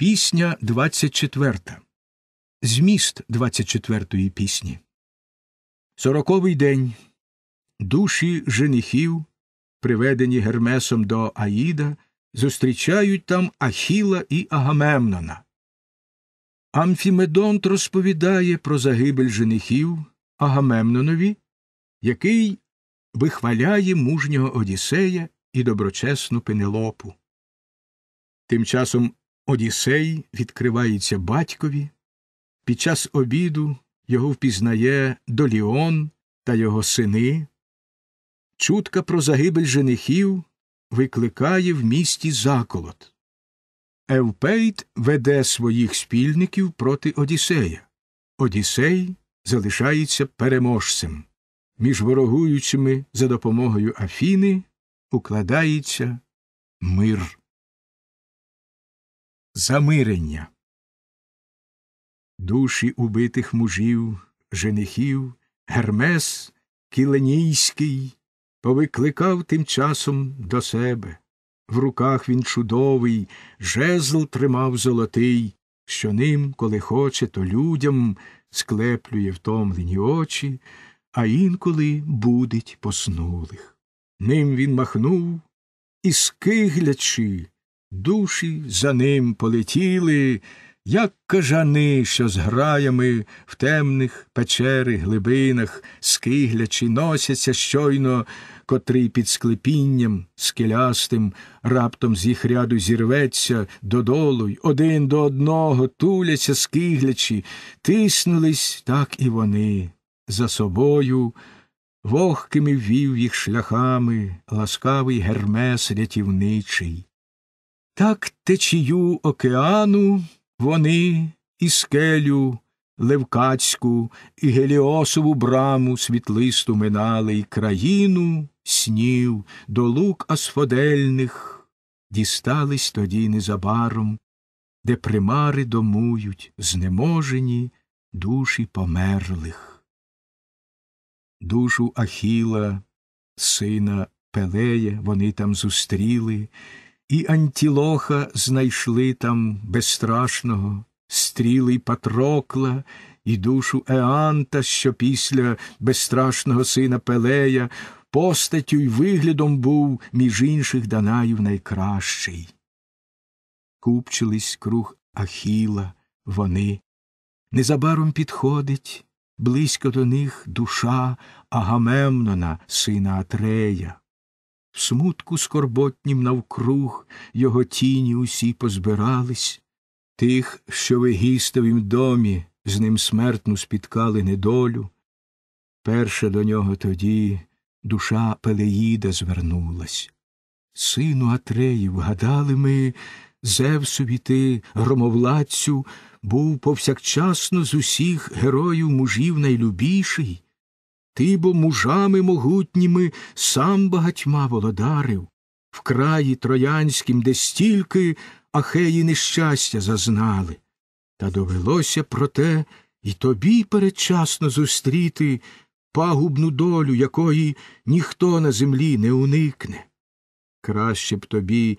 Пісня 24. Зміст 24-ї пісні. Сороковий день. Душі женихів, приведені Гермесом до Аїда, зустрічають там Ахіла і Агамемнона. Амфімедонт розповідає про загибель женихів Агамемнонові, який вихваляє мужнього Одіссея і доброчесну пенелопу. Тим часом Одіссей відкривається батькові, під час обіду його впізнає Доліон та його сини. Чутка про загибель женихів викликає в місті заколот. Евпейт веде своїх спільників проти Одіссея. Одіссей залишається переможцем. Між ворогуючими за допомогою Афіни укладається мир. Замирення. Душі убитих мужів, женихів, Гермес Кіленійський повикликав тим часом до себе. В руках він чудовий, жезл тримав золотий, що ним, коли хоче, то людям склеплює втомлені очі, а інколи будить поснулих. Ним він махнув і, скиглячи, Душі за ним полетіли, як кажани, що з граями в темних печери глибинах, скиглячи, носяться щойно, котрий під склепінням скелястим раптом з їх ряду зірветься додолу й один до одного туляться, скиглячі, тиснулись так і вони. За собою вогкими вів їх шляхами ласкавий гермес рятівничий. Так течію океану вони і скелю Левкацьку, і Геліосову браму світлисту минали, і країну снів до лук асфодельних дістались тоді незабаром, де примари домують знеможені душі померлих. Душу Ахіла, сина Пелея, вони там зустріли. І Антілоха знайшли там безстрашного, стріли Патрокла, і душу Еанта, що після безстрашного сина Пелея постаттю й виглядом був між інших Данаїв найкращий. Купчились круг Ахіла, вони. Незабаром підходить близько до них душа Агамемнона, сина Атрея. В смутку скорботнім навкруг його тіні усі позбирались, тих, що в Егістовім домі з ним смертну спіткали недолю. Перша до нього тоді душа Пелеїда звернулась. Сину Атреїв, гадали ми, Зевсові ти, громовладцю, був повсякчасно з усіх героїв мужів найлюбіший. Ти бо мужами могутніми сам багатьма володарив, в краї троянським, де стільки ахеї нещастя зазнали. Та довелося проте і тобі передчасно зустріти пагубну долю, якої ніхто на землі не уникне. Краще б тобі,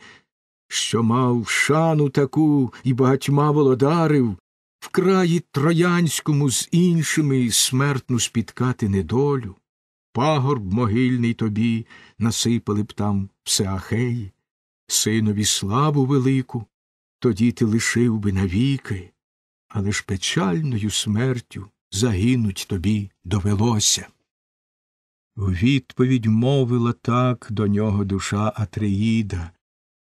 що мав шану таку і багатьма володарив, в краї троянському з іншими смертну спіткати недолю, пагорб могильний тобі насипали б там псеахеї, синові славу велику, тоді ти лишив би навіки, але ж печальною смертю загинуть тобі довелося. У відповідь мовила так до нього душа Атреїда.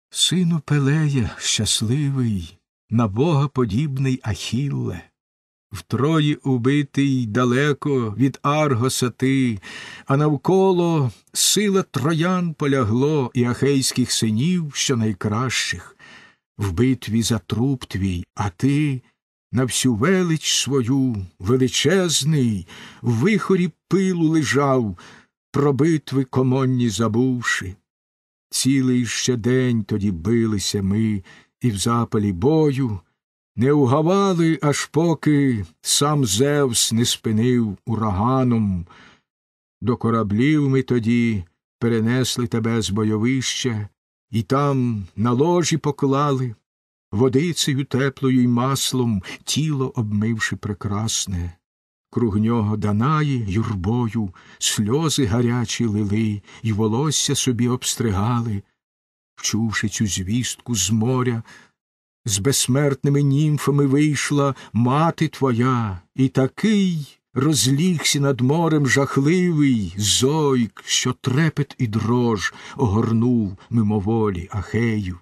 Сину Пелея, щасливий, на бога подібний Ахілле. Втрої убитий далеко від Аргоса ти, а навколо сила троян полягло і ахейських синів, що найкращих, в битві за труп твій, а ти на всю велич свою, величезний, в вихорі пилу лежав, про битви комонні забувши. Цілий ще день тоді билися ми і в запалі бою, не угавали, аж поки сам Зевс не спинив ураганом. До кораблів ми тоді перенесли тебе з бойовища, і там на ложі поклали, водицею теплою й маслом тіло обмивши прекрасне. Круг нього Данаї юрбою сльози гарячі лили, і волосся собі обстригали, Вчувши цю звістку з моря, з безсмертними німфами вийшла мати твоя, і такий розлігся над морем жахливий зойк, що трепет і дрож огорнув мимоволі Ахею.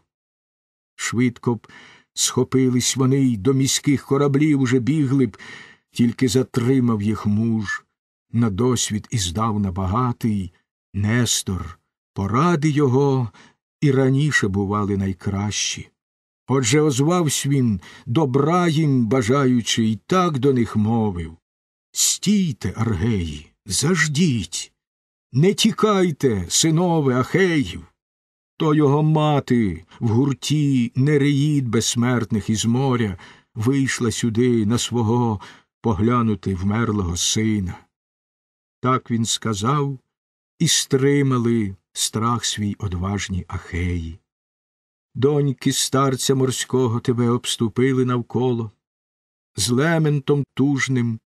Швидко б схопились вони й до міських кораблів уже бігли б, тільки затримав їх муж. На досвід іздав набагатий Нестор, поради його і раніше бували найкращі. Отже, озвавсь він, добра їм бажаючи, і так до них мовив Стійте, аргеї, заждіть, не тікайте, синове Ахеїв. То його мати в гурті нереїд безсмертних із моря вийшла сюди на свого поглянути вмерлого сина. Так він сказав, і стримали страх свій одважні ахеї. Доньки старця морського тебе обступили навколо, з лементом тужним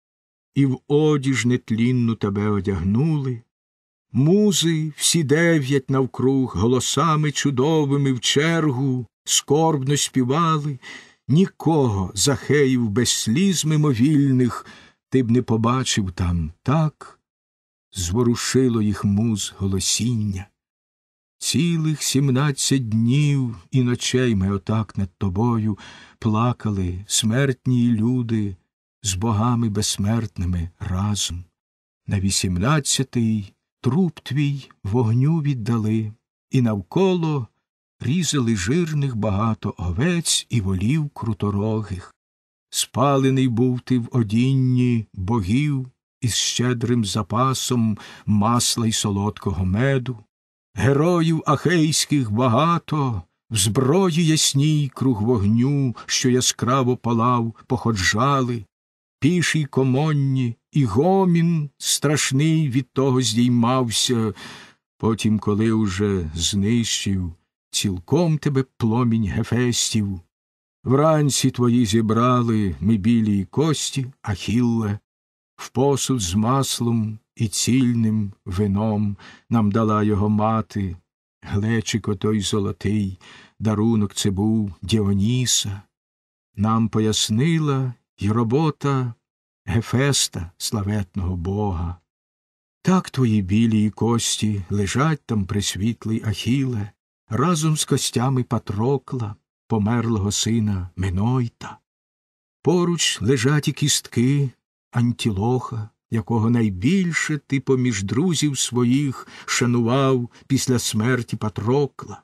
і в одіж нетлінну тебе одягнули, музи всі дев'ять навкруг голосами чудовими в чергу скорбно співали, нікого з ахеїв без сліз мимовільних ти б не побачив там так, зворушило їх муз голосіння. Цілих сімнадцять днів і ночей ми отак над тобою плакали смертні люди з богами безсмертними разом. На вісімнадцятий труп твій вогню віддали, і навколо різали жирних багато овець і волів круторогих. Спалений був ти в одінні богів із щедрим запасом масла й солодкого меду. Героїв ахейських багато, в зброї ясній круг вогню, що яскраво палав, походжали, піші комонні, і гомін страшний від того здіймався. Потім, коли уже знищив цілком тебе пломінь гефестів. Вранці твої зібрали ми білі кості, ахілле, в посуд з маслом і цільним вином нам дала його мати, глечик отой золотий, дарунок це був Діоніса, нам пояснила й робота Гефеста, славетного Бога. Так твої білі кості лежать там присвітлий Ахіле, разом з костями Патрокла, померлого сина Минойта, Поруч лежать і кістки Антілоха, якого найбільше ти поміж друзів своїх шанував після смерті Патрокла.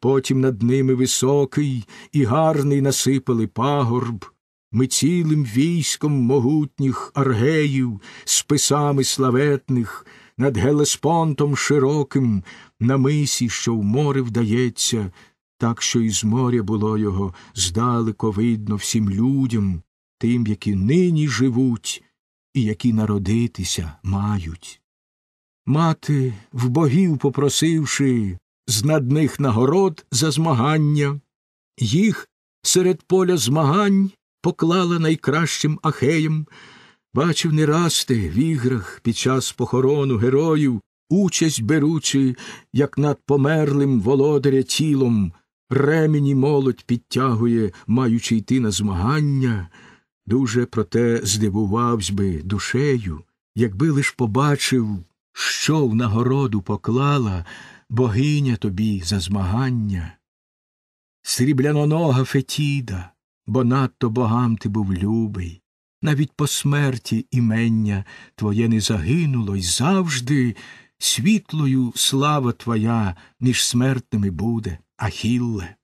Потім над ними високий і гарний насипали пагорб, ми цілим військом могутніх аргеїв, з писами славетних, над Гелеспонтом широким, на мисі, що в море вдається, так що із моря було його здалеко видно всім людям, тим, які нині живуть і які народитися мають. Мати, в богів попросивши знадних нагород за змагання, їх серед поля змагань поклала найкращим ахеєм, бачив не раз ти в іграх під час похорону героїв, участь беручи, як над померлим володаря тілом, ремені молодь підтягує, маючи йти на змагання. Дуже проте здивувавсь би душею, якби лиш побачив, що в нагороду поклала богиня тобі за змагання. Сріблянонога Фетіда, бо надто богам ти був любий, навіть по смерті імення твоє не загинуло й завжди світлою слава твоя між смертними буде, Ахілле.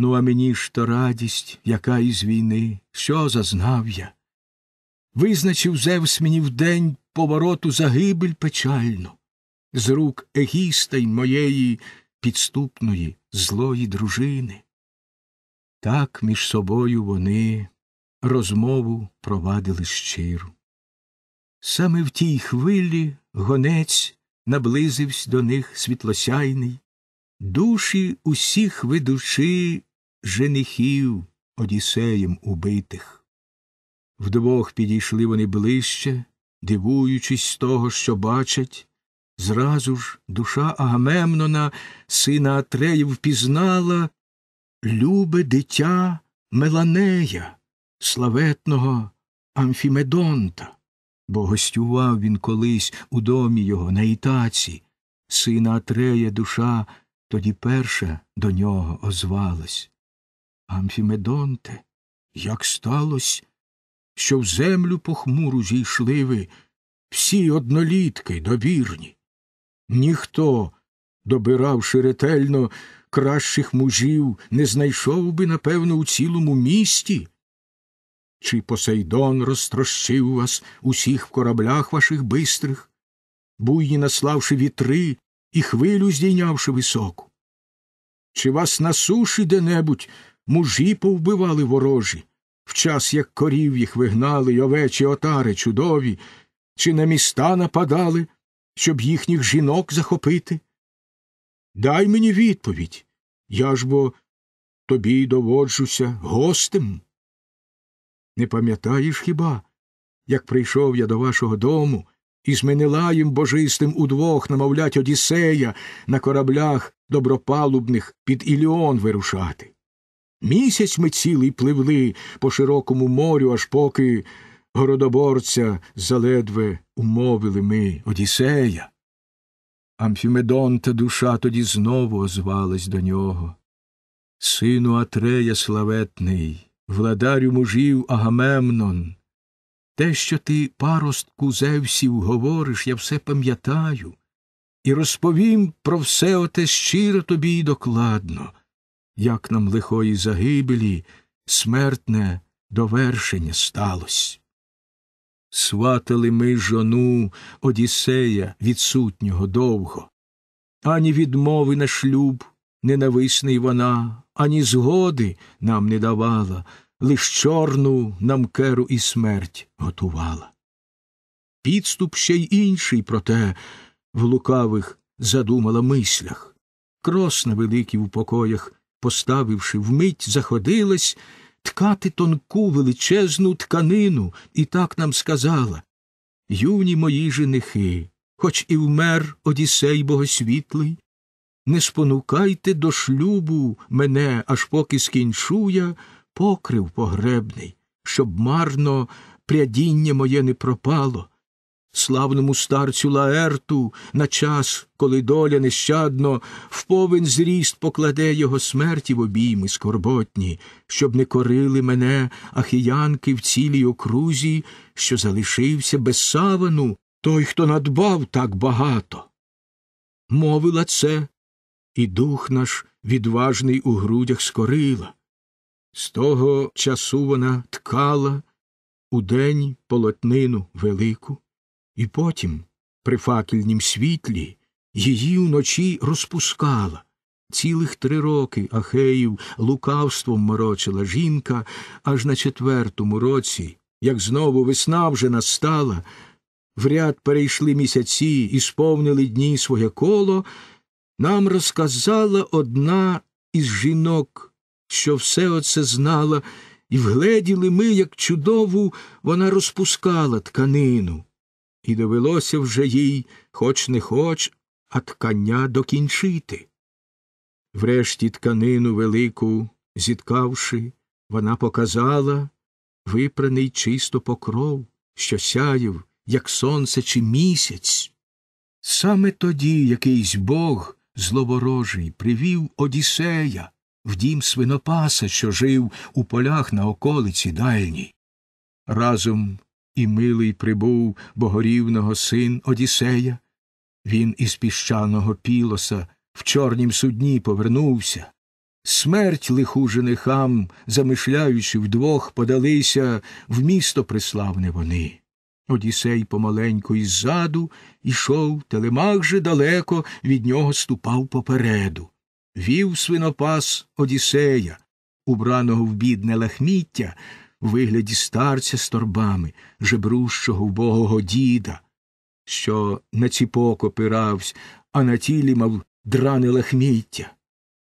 Ну, а мені ж то радість, яка із війни, що зазнав я. Визначив Зевс мені вдень повороту загибель печальну, з рук егіста й моєї підступної, злої дружини. Так між собою вони розмову провадили щиру. Саме в тій хвилі гонець наблизився до них світлосяйний, душі усіх ведучи женихів Одіссеєм убитих. Вдвох підійшли вони ближче, дивуючись з того, що бачать. Зразу ж душа Агамемнона, сина Атреїв, впізнала любе дитя Меланея, славетного Амфімедонта, бо гостював він колись у домі його на ітаці. Сина Атрея душа тоді перша до нього озвалась. Амфімедонте, як сталося, що в землю похмуру зійшли ви всі однолітки добірні. Ніхто, добиравши ретельно кращих мужів, не знайшов би, напевно, у цілому місті. Чи Посейдон розтрощив вас усіх в кораблях ваших бистрих, буйні наславши вітри і хвилю здійнявши високу? Чи вас на суші де небудь мужі повбивали ворожі, в час як корів їх вигнали, й овечі отари чудові, чи на міста нападали, щоб їхніх жінок захопити? Дай мені відповідь я ж бо тобі доводжуся гостем. Не пам'ятаєш хіба, як прийшов я до вашого дому і з Менелаєм божистим удвох, намовлять Одіссея на кораблях добропалубних під Іліон вирушати? Місяць ми цілий пливли по широкому морю, аж поки городоборця заледве умовили ми Одіссея. Амфімедон та душа тоді знову озвалась до нього. Сину Атрея славетний, владарю мужів Агамемнон. Те, що ти, паростку Зевсів, говориш, я все пам'ятаю, і розповім про все оте щиро тобі й докладно як нам лихої загибелі смертне довершення сталось. Сватали ми жону Одіссея відсутнього довго, ані відмови на шлюб ненависний вона, ані згоди нам не давала, лиш чорну нам керу і смерть готувала. Підступ ще й інший, проте в лукавих задумала мислях. Крос на великій у покоях поставивши вмить, заходилась ткати тонку величезну тканину, і так нам сказала Юні мої женихи, хоч і вмер Одісей Богосвітлий, не спонукайте до шлюбу мене, аж поки скінчу я покрив погребний, щоб марно прядіння моє не пропало, славному старцю Лаерту на час, коли доля нещадно в повен зріст покладе його смерті в обійми скорботні, щоб не корили мене ахіянки в цілій окрузі, що залишився без савану той, хто надбав так багато. Мовила це, і дух наш відважний у грудях скорила. З того часу вона ткала удень полотнину велику. І потім, при факельнім світлі, її вночі розпускала. Цілих три роки Ахеїв лукавством морочила жінка, аж на четвертому році, як знову весна вже настала, в ряд перейшли місяці і сповнили дні своє коло, нам розказала одна із жінок, що все оце знала, і вгледіли ми, як чудову вона розпускала тканину. І довелося вже їй, хоч не хоч, а ткання докінчити. Врешті тканину велику, зіткавши, вона показала випраний чисто покров, що сяяв, як сонце чи місяць. Саме тоді якийсь бог зловорожий привів Одіссея в дім свинопаса, що жив у полях на околиці дальній. Разом і милий прибув богорівного син Одіссея. Він із піщаного пілоса в чорнім судні повернувся. Смерть лиху женихам, замишляючи вдвох, подалися в місто приславне вони. Одісей помаленьку іззаду ішов, телемах же далеко від нього ступав попереду. Вів свинопас Одісея, убраного в бідне лахміття, вигляді старця з торбами, жебрущого вбогого діда, що на ціпок опиравсь, а на тілі мав дране лахміття.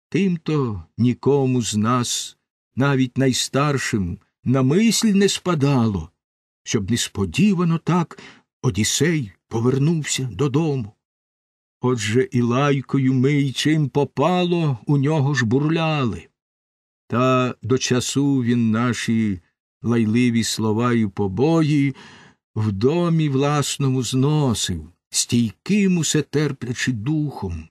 тим то нікому з нас, навіть найстаршим, на мисль не спадало, щоб несподівано так Одіссей повернувся додому. Отже і лайкою ми й чим попало, у нього ж бурляли. Та до часу він наші лайливі слова й побої, в домі власному зносив, стійким усе терплячи духом.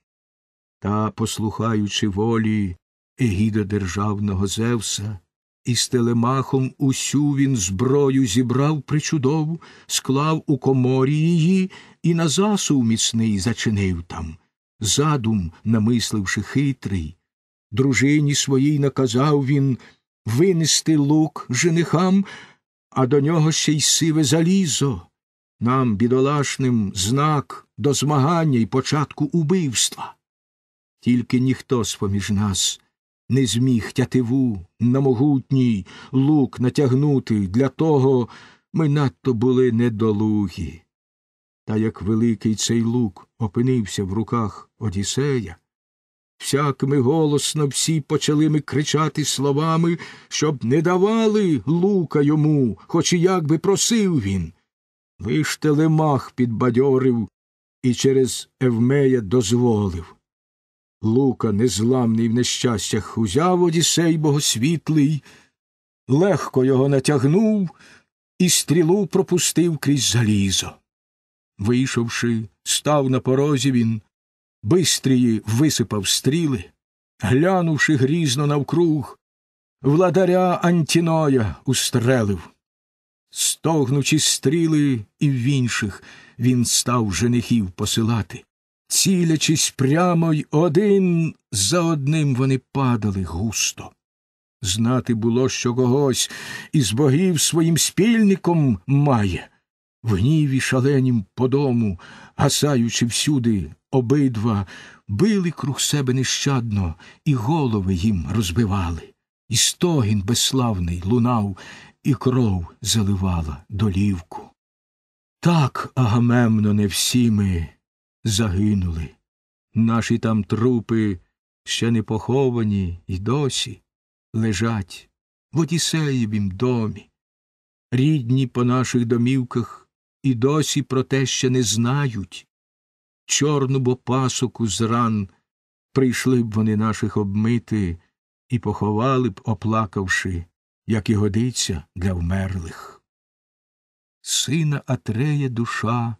Та, послухаючи волі Егіда державного Зевса, і з телемахом усю він зброю зібрав причудову, склав у коморі її і на засув міцний зачинив там, задум, намисливши хитрий. Дружині своїй наказав він винести лук женихам, а до нього ще й сиве залізо, нам, бідолашним, знак до змагання і початку убивства. Тільки ніхто з поміж нас не зміг тятиву на могутній лук натягнути, для того ми надто були недолугі. Та як великий цей лук опинився в руках Одіссея, Всяк ми голосно всі почали ми кричати словами, щоб не давали лука йому, хоч і як би просив він. Лиш телемах підбадьорив і через Евмея дозволив. Лука, незламний в нещастях, узяв одісей богосвітлий, легко його натягнув і стрілу пропустив крізь залізо. Вийшовши, став на порозі він. Бистрії висипав стріли, глянувши грізно навкруг, владаря Антіноя устрелив. Стогнучи стріли і в інших, він став женихів посилати. Цілячись прямо й один за одним вони падали густо. Знати було, що когось із богів своїм спільником має. В гніві шаленім по дому, гасаючи всюди обидва били круг себе нещадно і голови їм розбивали, і стогін безславний лунав, і кров заливала долівку. Так агамемно не всі ми загинули. Наші там трупи ще не поховані і досі лежать в Одісеєвім домі. Рідні по наших домівках і досі про те ще не знають, чорну бо пасоку з ран, прийшли б вони наших обмити і поховали б, оплакавши, як і годиться для вмерлих. Сина Атрея душа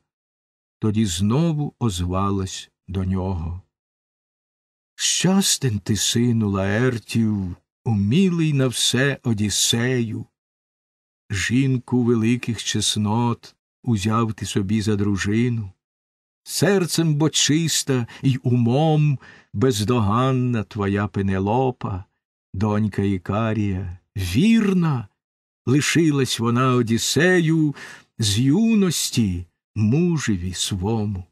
тоді знову озвалась до нього. Щастен ти, сину Лаертів, умілий на все Одіссею. Жінку великих чеснот узяв ти собі за дружину, серцем бочиста чиста й умом бездоганна твоя пенелопа, донька Ікарія, вірна, лишилась вона Одіссею з юності мужеві свому.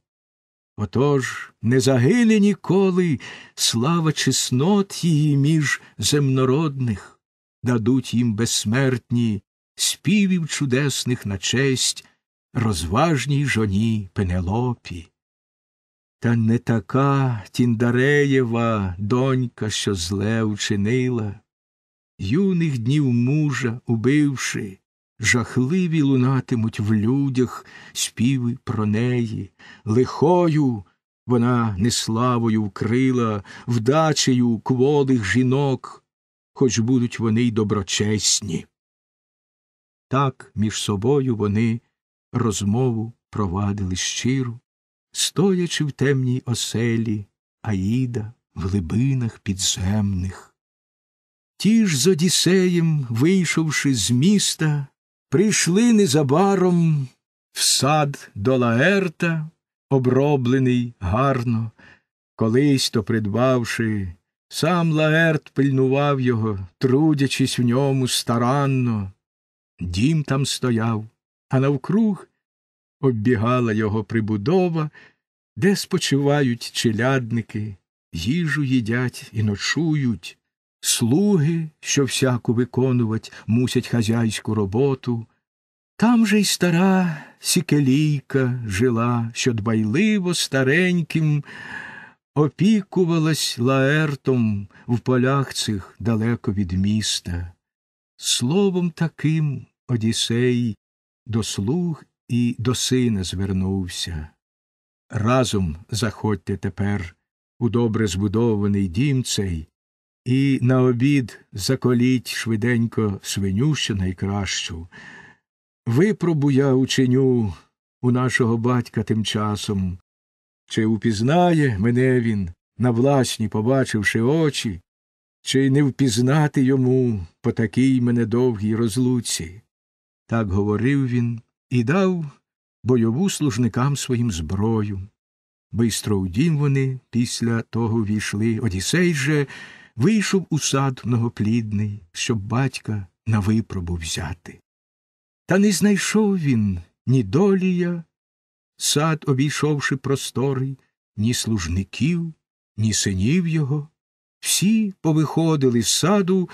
Отож не загине ніколи слава чеснот її між земнородних, дадуть їм безсмертні співів чудесних на честь розважній жоні Пенелопі. Та не така Тіндареєва донька, що зле вчинила, юних днів мужа, убивши, жахливі лунатимуть в людях співи про неї, лихою вона неславою вкрила, вдачею кволих жінок, хоч будуть вони й доброчесні. Так між собою вони розмову провадили щиру, стоячи в темній оселі, Аїда в глибинах підземних. Ті ж з Одіссеєм, вийшовши з міста, прийшли незабаром в сад до Лаерта, оброблений гарно, колись то придбавши, сам Лаерт пильнував його, трудячись в ньому старанно. Дім там стояв, а навкруг оббігала його прибудова, де спочивають челядники, їжу їдять і ночують, слуги, що всяку виконувать, мусять хазяйську роботу. Там же й стара сікелійка жила, що дбайливо стареньким опікувалась лаертом в полях цих далеко від міста. Словом таким Одіссей до слуг і до сина звернувся. Разом заходьте тепер у добре збудований дім цей, і на обід заколіть швиденько свиню найкращу. Випробу я ученю у нашого батька тим часом. Чи упізнає мене він, на власні побачивши очі, чи не впізнати йому по такій мене довгій розлуці? Так говорив він і дав бойову служникам своїм зброю. Бистро у дім вони після того війшли. Одісей же вийшов у сад многоплідний, щоб батька на випробу взяти. Та не знайшов він ні долія, сад, обійшовши простори, ні служників, ні синів його. Всі повиходили з саду,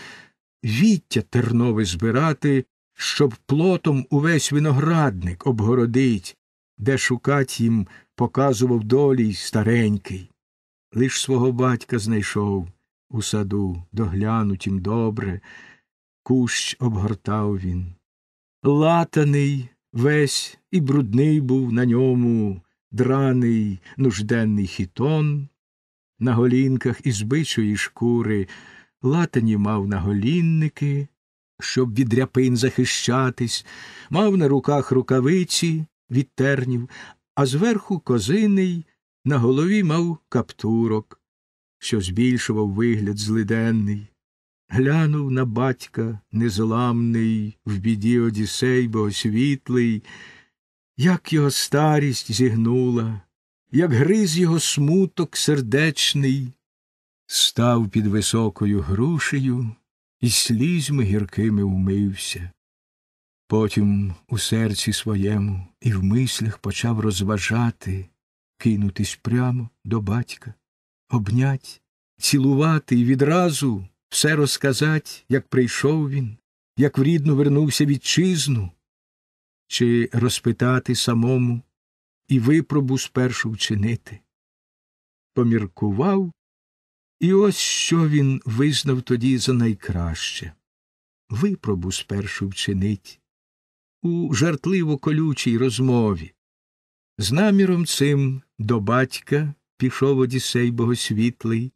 віття тернове збирати щоб плотом увесь виноградник обгородить, де шукать їм показував долій старенький. Лиш свого батька знайшов у саду, доглянутім добре, кущ обгортав він. Латаний весь і брудний був на ньому драний нужденний хітон, на голінках із бичої шкури, латані мав на голінники, щоб від ряпин захищатись, мав на руках рукавиці від тернів, а зверху козиний на голові мав каптурок, що збільшував вигляд злиденний. Глянув на батька незламний, в біді Одісей богосвітлий, як його старість зігнула, як гриз його смуток сердечний, став під високою грушею і слізьми гіркими умився. Потім у серці своєму і в мислях почав розважати, кинутись прямо до батька, обнять, цілувати і відразу все розказать, як прийшов він, як в рідну вернувся вітчизну, чи розпитати самому і випробу спершу вчинити. Поміркував і ось що він визнав тоді за найкраще випробу спершу вчинить у жартливо колючій розмові. З наміром цим до батька пішов Одісей Богосвітлий,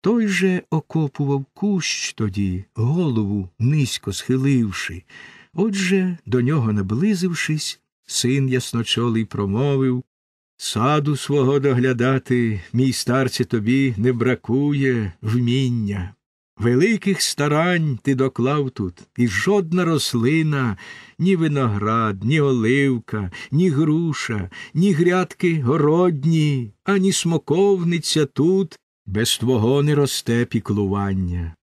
той же окопував кущ тоді, голову низько схиливши. Отже, до нього наблизившись, син ясночолий промовив Саду свого доглядати, мій старці, тобі не бракує вміння. Великих старань ти доклав тут, і жодна рослина, ні виноград, ні оливка, ні груша, ні грядки городні, ані смоковниця тут без твого не росте піклування.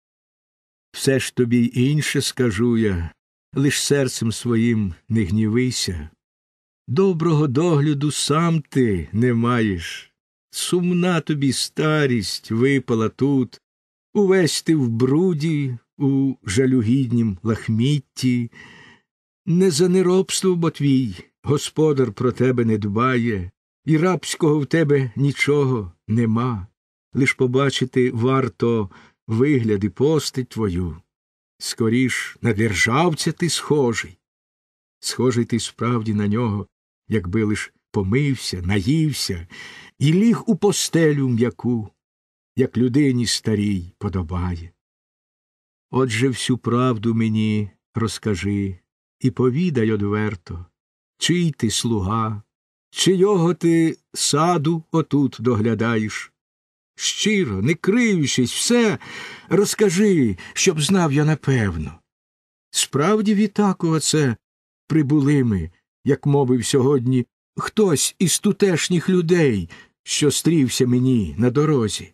Все ж тобі інше скажу я, лиш серцем своїм не гнівися. Доброго догляду сам ти не маєш. Сумна тобі старість випала тут, увесь ти в бруді, у жалюгіднім лахмітті, не за неробство, бо твій господар про тебе не дбає, і рабського в тебе нічого нема, лиш побачити варто вигляд і постать твою. Скоріш на державця ти схожий. Схожий ти справді на нього, якби лиш помився, наївся і ліг у постелю м'яку, як людині старій подобає. Отже всю правду мені розкажи і повідай одверто, чий ти слуга, чийого ти саду отут доглядаєш. Щиро, не криючись, все, розкажи, щоб знав я напевно. Справді, відтаку оце прибули ми як мовив сьогодні, хтось із тутешніх людей, що стрівся мені на дорозі.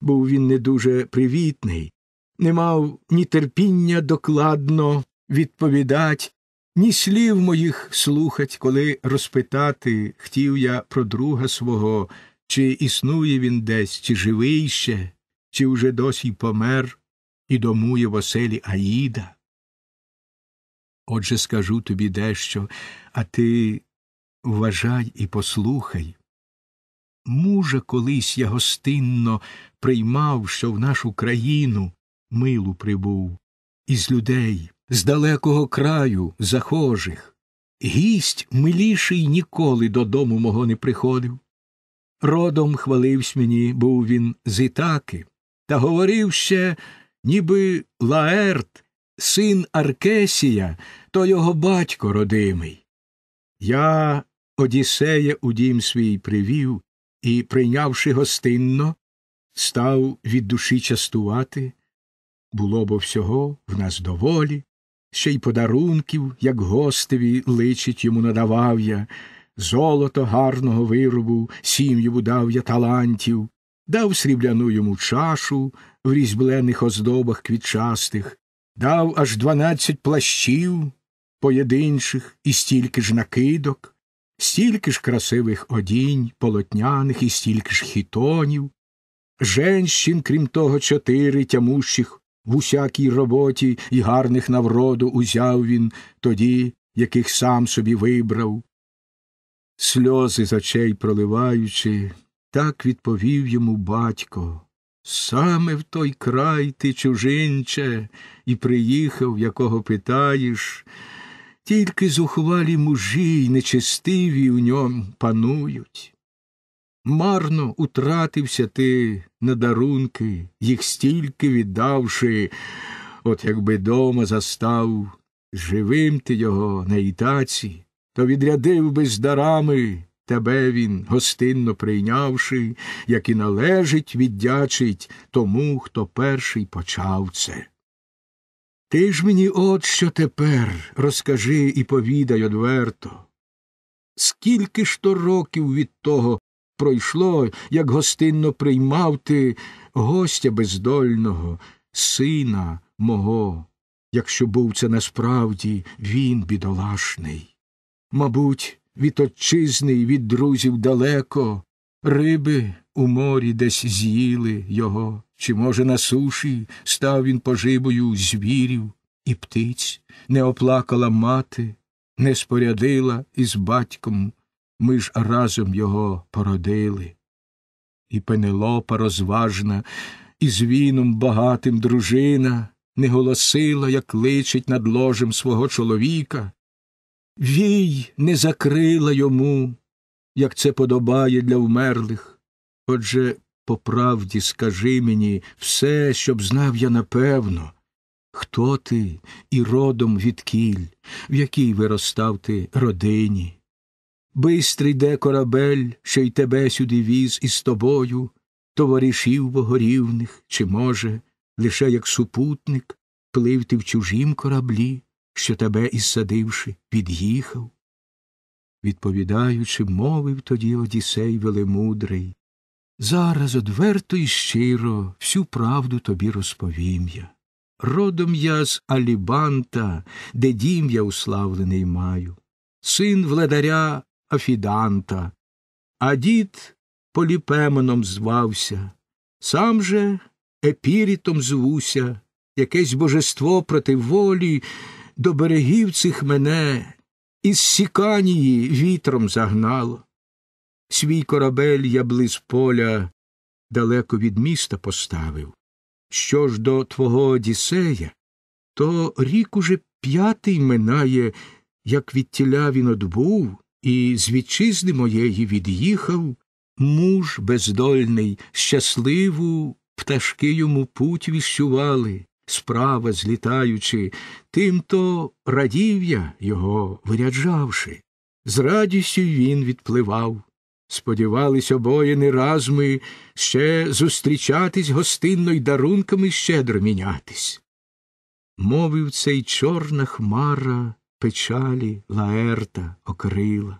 Був він не дуже привітний, не мав ні терпіння докладно відповідать, ні слів моїх слухать, коли розпитати хотів я про друга свого, чи існує він десь, чи живий ще, чи вже досі помер, і домує в оселі Аїда. Отже, скажу тобі дещо, а ти вважай і послухай. Мужа колись я гостинно приймав, що в нашу країну милу прибув, із людей, з далекого краю, захожих. Гість миліший ніколи додому мого не приходив. Родом хваливсь мені, був він з Ітаки, та говорив ще, ніби лаерт син Аркесія, то його батько родимий. Я Одіссея у дім свій привів і, прийнявши гостинно, став від душі частувати. Було бо всього в нас доволі, ще й подарунків, як гостеві, личить йому надавав я, золото гарного виробу, сім'ю дав я талантів, дав срібляну йому чашу в різьблених оздобах квітчастих, дав аж дванадцять плащів поєдинших, і стільки ж накидок, стільки ж красивих одінь, полотняних і стільки ж хітонів, женщин, крім того, чотири тямущих в усякій роботі і гарних навроду узяв він тоді, яких сам собі вибрав. Сльози з очей проливаючи, так відповів йому батько. Саме в той край ти, чужинче, і приїхав, якого питаєш, тільки зухвалі мужі й нечестиві у ньому панують. Марно утратився ти на дарунки, їх стільки віддавши, от якби дома застав, живим ти його на ітаці, то відрядив би з дарами, Тебе він, гостинно прийнявши, як і належить, віддячить тому, хто перший почав це. Ти ж мені от що тепер розкажи і повідай одверто. Скільки ж то років від того пройшло, як гостинно приймав ти гостя бездольного, сина мого, якщо був це насправді він бідолашний? Мабуть, від отчизни і від друзів далеко, риби у морі десь з'їли його, чи, може, на суші став він поживою звірів і птиць, не оплакала мати, не спорядила із батьком, ми ж разом його породили. І Пенелопа розважна, і з віном багатим дружина не голосила, як личить над ложем свого чоловіка, вій не закрила йому, як це подобає для вмерлих. Отже, по правді скажи мені все, щоб знав я напевно, хто ти і родом відкіль, в якій виростав ти родині. Бистрий де корабель, що й тебе сюди віз із тобою, товаришів богорівних, чи, може, лише як супутник, плив ти в чужім кораблі що тебе ісадивши, під'їхав. Відповідаючи, мовив тоді Одіссей велемудрий. Зараз одверто і щиро всю правду тобі розповім я. Родом я з Алібанта, де дім я уславлений маю, син владаря Афіданта, а дід Поліпемоном звався, сам же епірітом звуся, якесь божество проти волі до берегів цих мене із сіканії вітром загнало. Свій корабель я близ поля далеко від міста поставив. Що ж до твого Одіссея, то рік уже п'ятий минає, як від тіля він одбув, і з вітчизни моєї від'їхав муж бездольний, щасливу пташки йому путь віщували справа злітаючи, тим то радів я, його виряджавши. З радістю він відпливав. Сподівались обоє не раз ми ще зустрічатись гостинно й дарунками щедро мінятись. Мовив цей чорна хмара печалі лаерта окрила.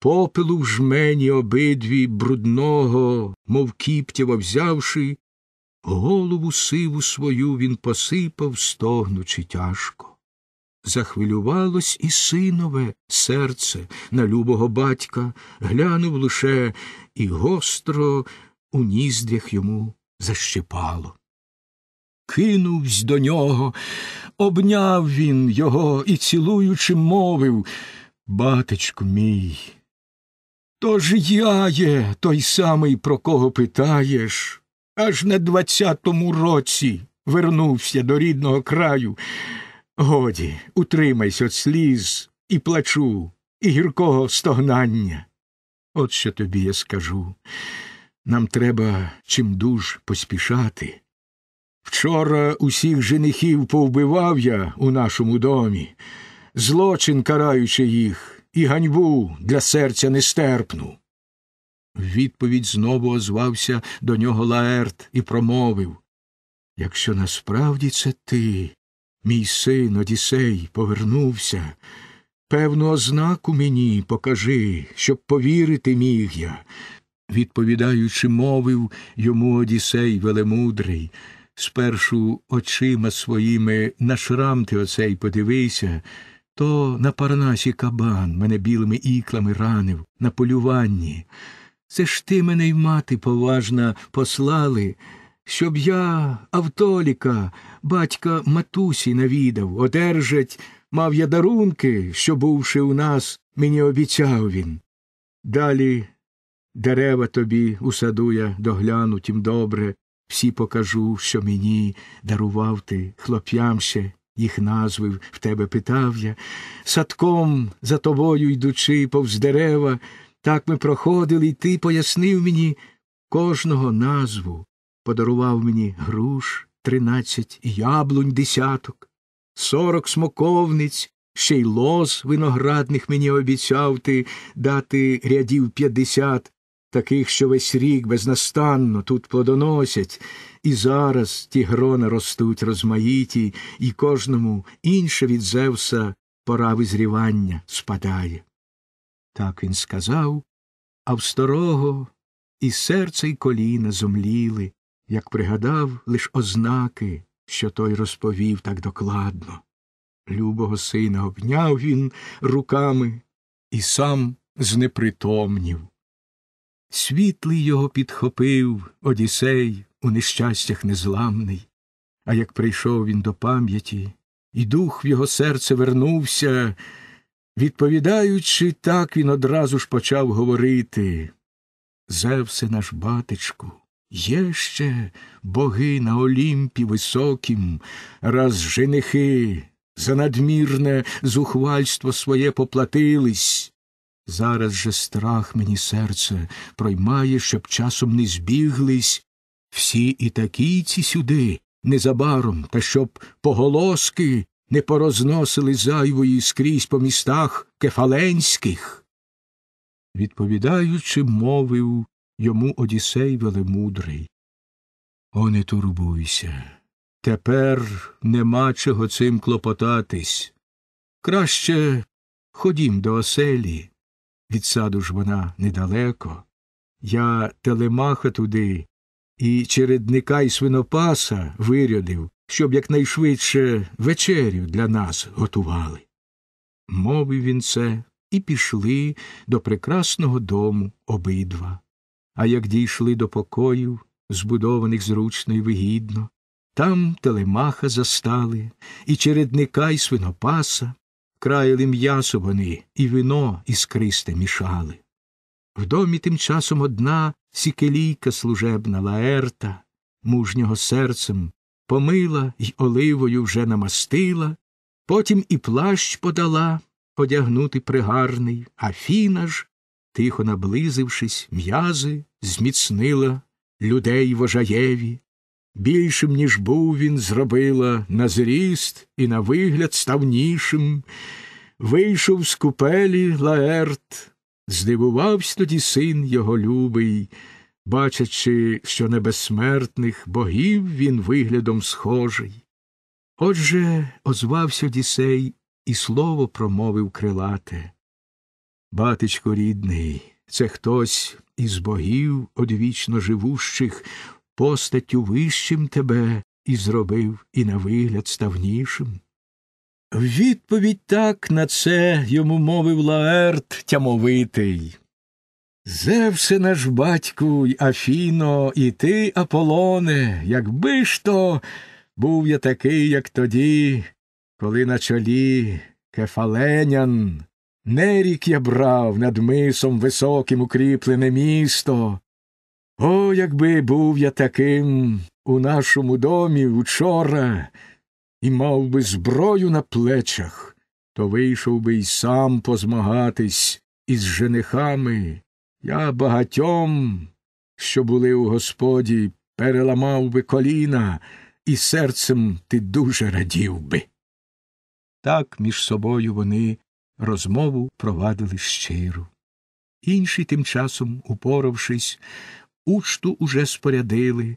Попелу в жмені обидві брудного, мов кіптєва взявши, Голову сиву свою він посипав, стогнучи тяжко. Захвилювалось і синове серце на любого батька, глянув лише і гостро у ніздрях йому защепало. Кинувсь до нього, обняв він його і, цілуючи, мовив Батечку мій. То ж я є той самий, про кого питаєш аж на двадцятому році вернувся до рідного краю. Годі, утримайся від сліз і плачу, і гіркого стогнання. От що тобі я скажу. Нам треба чимдуж поспішати. Вчора усіх женихів повбивав я у нашому домі, злочин караючи їх, і ганьбу для серця нестерпну відповідь знову озвався до нього Лаерт і промовив Якщо насправді це ти, мій син Одісей, повернувся, певну ознаку мені покажи, щоб повірити міг я. Відповідаючи, мовив йому Одісей велемудрий, спершу очима своїми на шрам ти оцей подивися, то на парнасі кабан мене білими іклами ранив, на полюванні. Це ж ти мене й мати поважна послали, щоб я автоліка, батька матусі навідав, одержать, мав я дарунки, що, бувши у нас, мені обіцяв він. Далі дерева тобі усаду я догляну тім добре, всі покажу, що мені дарував ти хлоп'ям ще. Їх назви в тебе питав я, садком за тобою йдучи повз дерева, так ми проходили, і ти пояснив мені кожного назву, подарував мені груш тринадцять, яблунь десяток, сорок смоковниць, ще й лоз виноградних мені обіцяв ти дати рядів п'ятдесят, таких, що весь рік безнастанно тут плодоносять, і зараз ті грона ростуть розмаїті, і кожному інше від Зевса пора визрівання спадає. Так він сказав, а в старого і серце й коліна зомліли, як пригадав лиш ознаки, що той розповів так докладно. Любого сина обняв він руками і сам знепритомнів. Світлий його підхопив одісей у нещастях незламний, а як прийшов він до пам'яті, і дух в його серце вернувся. Відповідаючи так, він одразу ж почав говорити Зевсе наш батечку, є ще боги на Олімпі високім, раз женихи за надмірне зухвальство своє поплатились. Зараз же страх мені серце проймає, щоб часом не збіглись. Всі і такійці сюди незабаром, та щоб поголоски не порозносили зайвої скрізь по містах кефаленських. Відповідаючи, мовив йому Одісей велемудрий. О, не турбуйся. Тепер нема чого цим клопотатись. Краще ходім до оселі. Від саду ж вона недалеко. Я телемаха туди і чередника і свинопаса вирядив, щоб якнайшвидше вечерю для нас готували. Мовив він це і пішли до прекрасного дому обидва. А як дійшли до покоїв, збудованих зручно і вигідно, там телемаха застали, і чередника, і свинопаса, краяли м'ясо вони, і вино іскристе мішали. В домі тим часом одна сікелійка служебна лаерта, мужнього серцем помила й оливою вже намастила, потім і плащ подала одягнути пригарний, а фіна ж, тихо наблизившись, м'язи, зміцнила людей вожаєві. Більшим, ніж був він, зробила на зріст і на вигляд ставнішим. Вийшов з купелі Лаерт, здивувався тоді син його любий бачачи, що на безсмертних богів він виглядом схожий. Отже, озвався Дісей і слово промовив крилате. Батечко рідний, це хтось із богів одвічно живущих, постаттю вищим тебе і зробив і на вигляд ставнішим. відповідь так на це йому мовив Лаерт тямовитий. Зевсе наш батьку й Афіно, і ти, Аполоне, якби ж то був я такий, як тоді, коли на чолі кефаленян, нерік я брав над мисом високим укріплене місто. О, якби був я таким у нашому домі учора і мав би зброю на плечах, то вийшов би й сам позмагатись із женихами. Я багатьом, що були у Господі, переламав би коліна, і серцем ти дуже радів би. Так між собою вони розмову провадили щиру. Інші, тим часом, упоравшись, учту уже спорядили,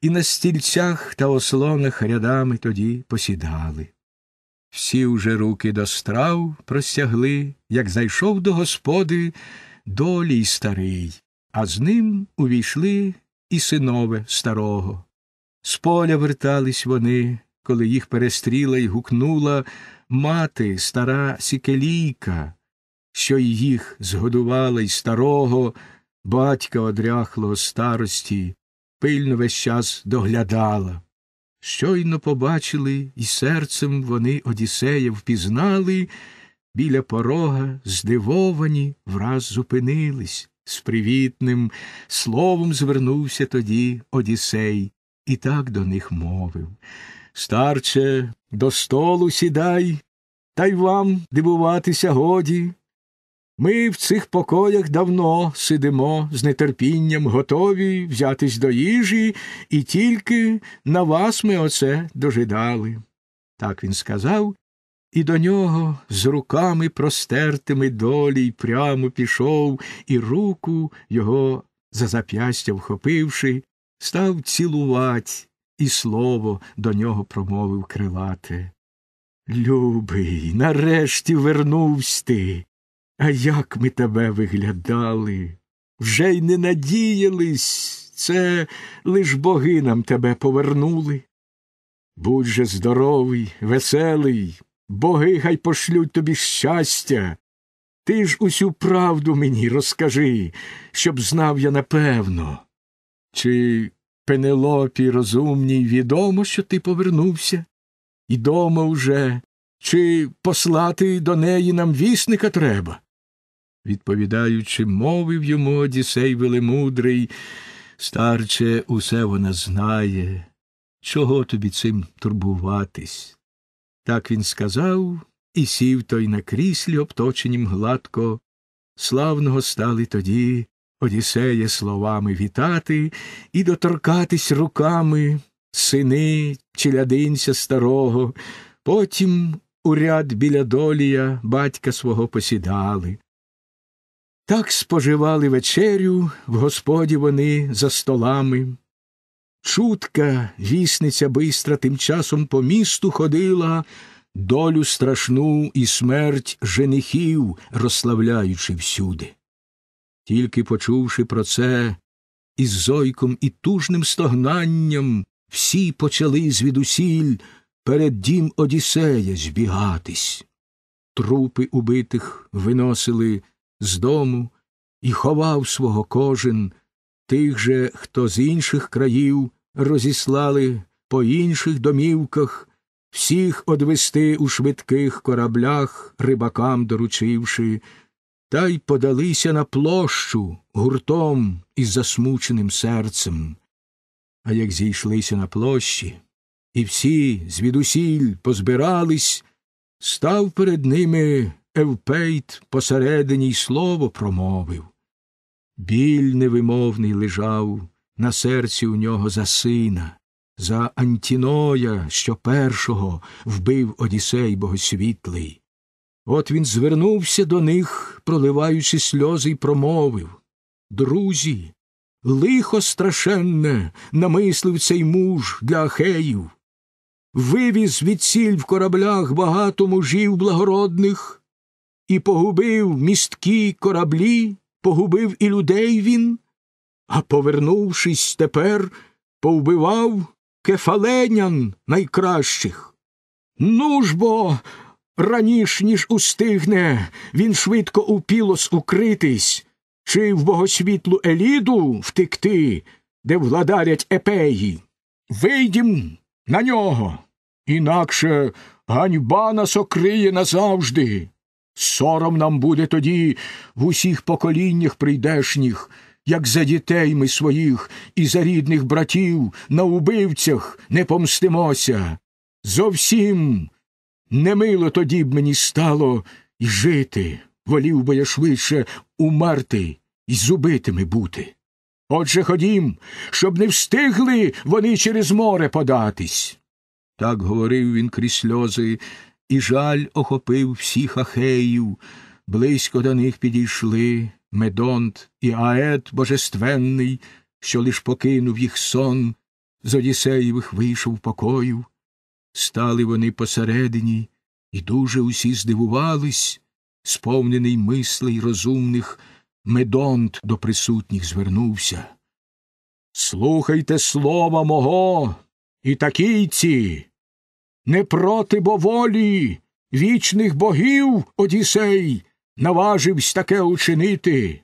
і на стільцях та ослонах рядами тоді посідали. Всі уже руки до страв простягли, як зайшов до господи долій старий, а з ним увійшли і синове старого. З поля вертались вони, коли їх перестріла й гукнула мати, стара сікелійка, що й їх згодувала й старого, батька одряхлого старості, пильно весь час доглядала. Щойно побачили, і серцем вони Одіссея впізнали біля порога, здивовані, враз зупинились. З привітним словом звернувся тоді Одіссей і так до них мовив Старче, до столу сідай, та й вам дивуватися годі. Ми в цих покоях давно сидимо з нетерпінням, готові взятись до їжі, і тільки на вас ми оце дожидали. Так він сказав і до нього з руками простертими долі й прямо пішов, і руку його за зап'ястя вхопивши, став цілувать, і слово до нього промовив крилате. Любий, нарешті вернувсь ти. А як ми тебе виглядали? Вже й не надіялись, це лиш боги нам тебе повернули. Будь же здоровий, веселий. Боги хай пошлють тобі щастя. Ти ж усю правду мені розкажи, щоб знав я напевно. Чи Пенелопі розумній відомо, що ти повернувся? І дома уже, чи послати до неї нам вісника треба? Відповідаючи, мовив йому Одісей Велемудрий, старче, усе вона знає. Чого тобі цим турбуватись? Так він сказав і сів той на кріслі, обточенім гладко. Славного стали тоді Одіссея словами вітати і доторкатись руками сини челядинця старого. Потім уряд біля долія батька свого посідали. Так споживали вечерю в господі вони за столами. Чутка вісниця бистра тим часом по місту ходила, долю страшну і смерть женихів розславляючи всюди. Тільки почувши про це, із зойком і тужним стогнанням всі почали звідусіль перед дім Одіссея збігатись. Трупи убитих виносили з дому і ховав свого кожен Тих же, хто з інших країв розіслали по інших домівках, всіх одвести у швидких кораблях, рибакам доручивши, та й подалися на площу гуртом із засмученим серцем. А як зійшлися на площі, і всі звідусіль позбирались, став перед ними Евпейт посередині й слово промовив. Біль невимовний лежав на серці у нього за сина, за Антіноя, що першого вбив Одісей Богосвітлий. От він звернувся до них, проливаючи сльози, і промовив Друзі, лихо страшенне намислив цей муж для ахеїв. Вивіз від сіль в кораблях багато мужів благородних і погубив місткі кораблі погубив і людей він, а, повернувшись тепер, повбивав кефаленян найкращих. Ну ж бо, раніш ніж устигне, він швидко у пілос укритись, чи в богосвітлу Еліду втекти, де владарять епеї. Вийдім на нього. Інакше ганьба нас окриє назавжди. Сором нам буде тоді в усіх поколіннях прийдешніх, як за дітей ми своїх і за рідних братів на убивцях не помстимося. Зовсім немило тоді б мені стало і жити, волів би я швидше умерти і зубитими бути. Отже ходім, щоб не встигли вони через море податись. Так говорив він крізь сльози, і жаль охопив всіх ахеїв, близько до них підійшли Медонт і Ает Божественний, що лиш покинув їх сон, з Одісеєвих вийшов покою. Стали вони посередині, і дуже усі здивувались, сповнений мислей розумних, Медонт до присутніх звернувся. Слухайте слова мого і такійці, не проти бо волі вічних богів Одісей наваживсь таке учинити.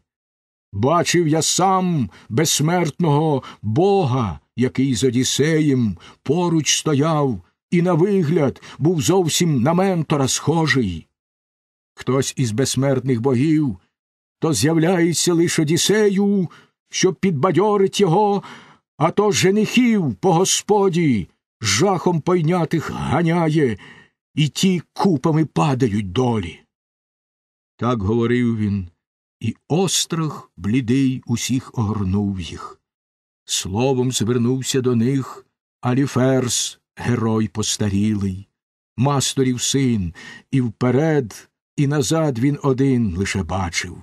Бачив я сам безсмертного бога, який з одісеєм поруч стояв і, на вигляд, був зовсім на ментора схожий. Хтось із безсмертних богів то з'являється лише Одісею, щоб підбадьорить його, а то женихів по господі жахом пойнятих ганяє, і ті купами падають долі. Так говорив він, і острах блідий усіх огорнув їх. Словом звернувся до них Аліферс, герой постарілий, масторів син, і вперед, і назад він один лише бачив.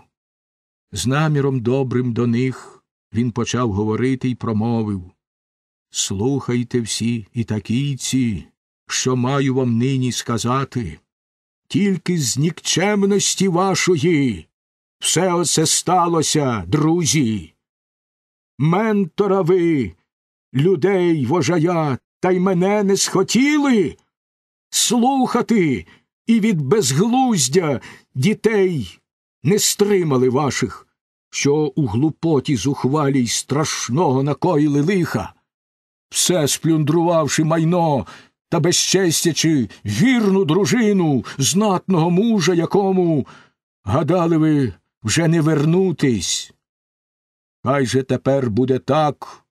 З наміром добрим до них він почав говорити й промовив Слухайте всі і такійці, що маю вам нині сказати. Тільки з нікчемності вашої все оце сталося, друзі. Ментора ви, людей вожая, та й мене не схотіли слухати і від безглуздя дітей не стримали ваших, що у глупоті зухвалій страшного накоїли лиха все сплюндрувавши майно та безчестячи вірну дружину знатного мужа, якому гадали ви вже не вернутись. Хай же тепер буде так.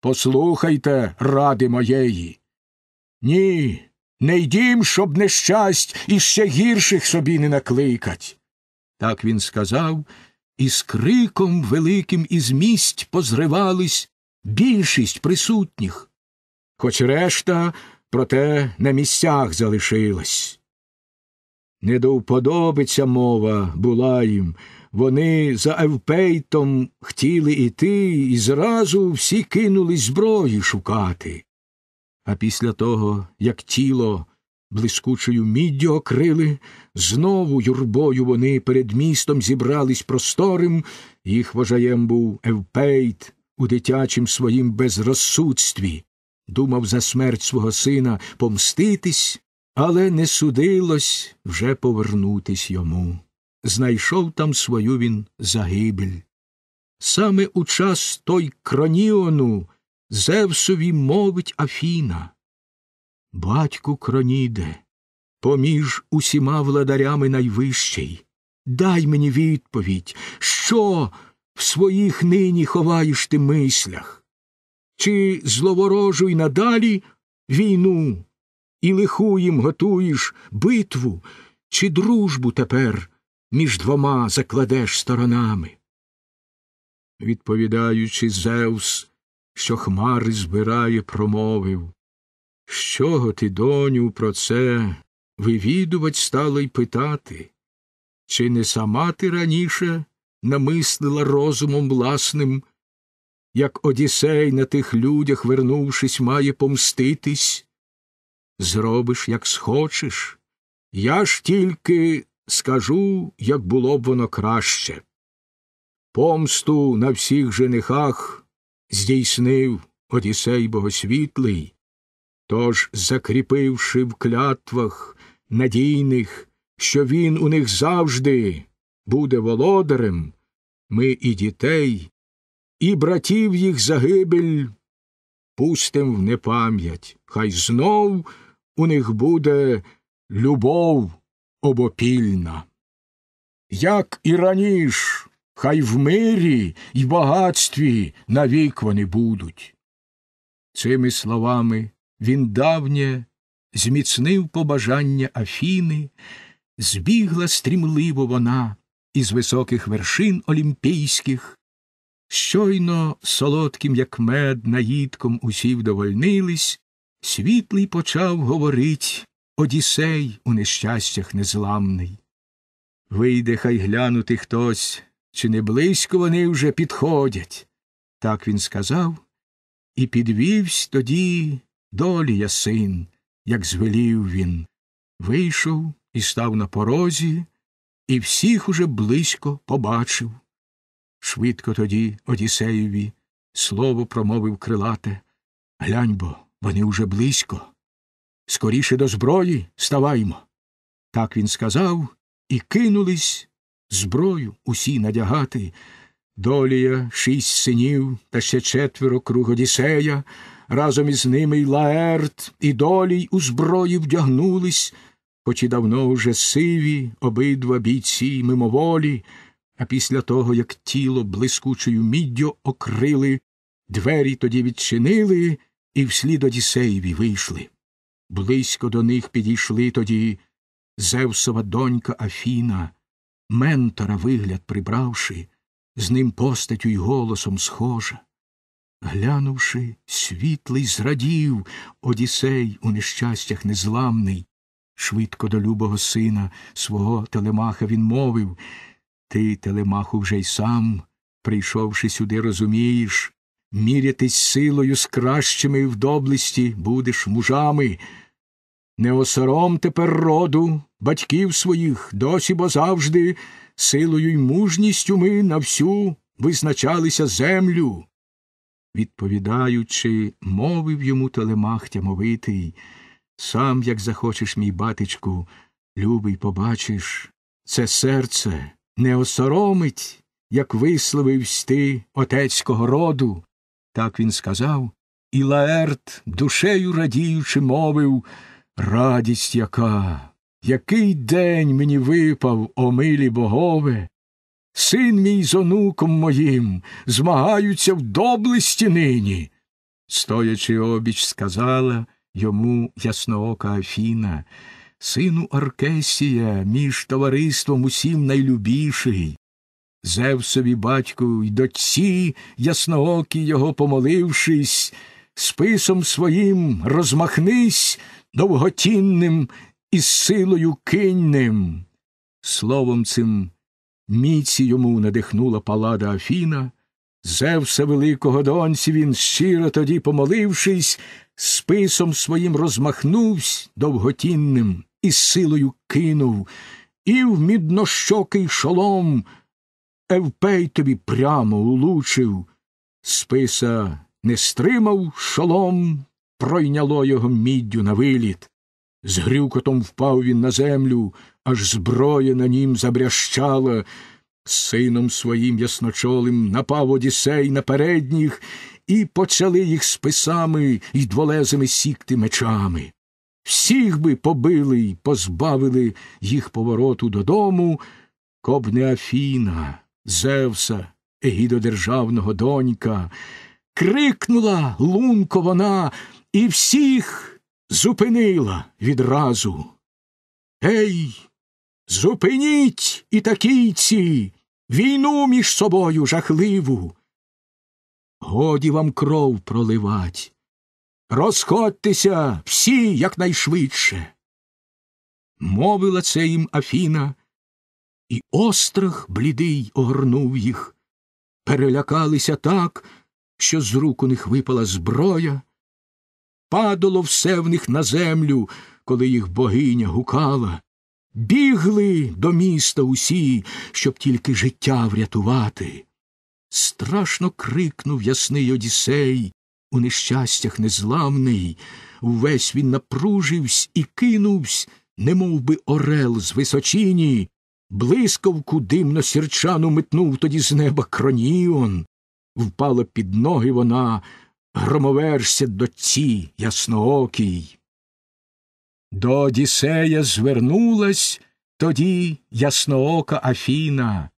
Послухайте ради моєї. Ні, не йдім, щоб нещасть і ще гірших собі не накликать. Так він сказав, і з криком великим із місць позривались більшість присутніх хоч решта, проте на місцях залишилась. Не до вподобиця мова була їм. Вони за Евпейтом хотіли іти і зразу всі кинулись зброї шукати. А після того, як тіло блискучою міддю окрили, знову юрбою вони перед містом зібрались просторим, їх вожаєм був Евпейт у дитячім своїм безрозсудстві думав за смерть свого сина помститись, але не судилось вже повернутись йому. Знайшов там свою він загибель. Саме у час той кроніону Зевсові мовить Афіна. Батьку кроніде, поміж усіма владарями найвищий, дай мені відповідь, що в своїх нині ховаєш ти мислях чи зловорожу й надалі війну, і лиху їм готуєш битву чи дружбу тепер між двома закладеш сторонами. Відповідаючи, Зевс, що хмари збирає, промовив З чого ти, доню, про це вивідувать стала й питати? Чи не сама ти раніше намислила розумом власним як Одіссей на тих людях, вернувшись, має помститись. Зробиш, як схочеш. Я ж тільки скажу, як було б воно краще. Помсту на всіх женихах здійснив Одіссей Богосвітлий, тож, закріпивши в клятвах надійних, що він у них завжди буде володарем, ми і дітей і братів їх загибель пустим в непам'ять, хай знов у них буде любов обопільна. Як і раніш, хай в мирі й багатстві навік вони будуть. Цими словами він давнє зміцнив побажання Афіни, збігла стрімливо вона із високих вершин олімпійських Щойно солодким, як мед, наїдком усі вдовольнились, світлий почав говорить одісей у нещастях незламний. Вийде хай глянути хтось, чи не близько вони вже підходять. Так він сказав, і підвівсь тоді долі я син, як звелів він. Вийшов і став на порозі, і всіх уже близько побачив. Швидко тоді Одіссеєві слово промовив крилате Глянь бо, вони уже близько. Скоріше до зброї ставаймо. Так він сказав, і кинулись зброю усі надягати. Долія, шість синів та ще четверо круг Одіссея, разом із ними й Лаерт, і долій у зброї вдягнулись, хоч і давно уже сиві обидва бійці мимоволі. А після того, як тіло блискучою міддю окрили, двері тоді відчинили і вслід Одіссеєві вийшли. Близько до них підійшли тоді Зевсова донька Афіна, ментора вигляд прибравши, з ним постатю й голосом схожа. Глянувши, світлий, зрадів Одіссей у нещастях незламний. Швидко до любого сина свого телемаха він мовив ти, Телемаху, вже й сам, прийшовши сюди, розумієш, мірятись силою з кращими в доблесті будеш мужами. Не осором тепер роду, батьків своїх, досі бо завжди, силою й мужністю ми на всю визначалися землю. Відповідаючи, мовив йому Телемах тямовитий, сам, як захочеш, мій батечку, любий, побачиш, це серце не осоромить, як висловивсь ти отецького роду. Так він сказав, і Лаерт, душею радіючи, мовив Радість яка, який день мені випав, о милі богове. Син мій з онуком моїм змагаються в доблесті нині. Стоячи обіч, сказала йому ясноока Афіна сину Аркесія, між товариством усім найлюбіший. Зевсові батьку й дочці, ясноокі його помолившись, списом своїм розмахнись довготінним і силою кинним. Словом цим міці йому надихнула палада Афіна. Зевса великого донці він, щиро тоді помолившись, списом своїм розмахнувсь довготінним. Із силою кинув, і в міднощокий шолом Евпей тобі прямо улучив, списа не стримав шолом, пройняло його міддю на виліт. З грюкотом впав він на землю, аж зброя на нім забрящала. Сином своїм ясночолим напав Одіссей на передніх, і почали їх списами і дволезими сікти мечами всіх би побили й позбавили їх повороту додому, коб не Афіна, Зевса, егідодержавного донька. Крикнула лунко вона і всіх зупинила відразу. Гей, зупиніть ітакійці, війну між собою жахливу. Годі вам кров проливать, Розходьтеся всі якнайшвидше. Мовила це їм Афіна, і острах блідий огорнув їх. Перелякалися так, що з рук у них випала зброя. Падало все в них на землю, коли їх богиня гукала. Бігли до міста усі, щоб тільки життя врятувати. Страшно крикнув ясний Одіссей, у нещастях незламний, увесь він напруживсь і кинувсь, немов би орел з височині, блискавку димно сірчану метнув тоді з неба кроніон, впала під ноги вона, громоверся доці ясноокій. До Одіссея звернулась тоді ясноока Афіна.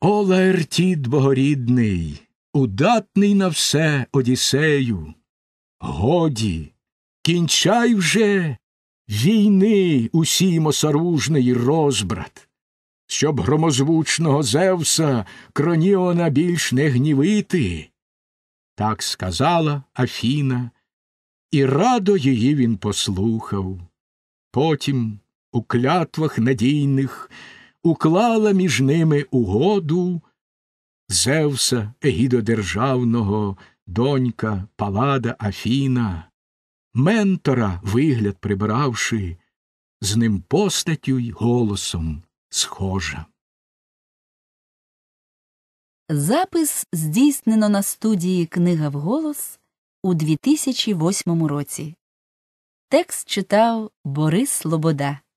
О Лаертід богорідний! Удатний на все, Одіссею, годі, кінчай вже війни усій мосоружний розбрат, щоб громозвучного Зевса Кроніона більш не гнівити. Так сказала Афіна, і радо її він послухав. Потім, у клятвах надійних, уклала між ними угоду. Зевса, егідодержавного, донька, палада Афіна, ментора вигляд прибравши, з ним постаттю й голосом схожа. Запис здійснено на студії Книга вголос у 2008 році. Текст читав Борис Лобода.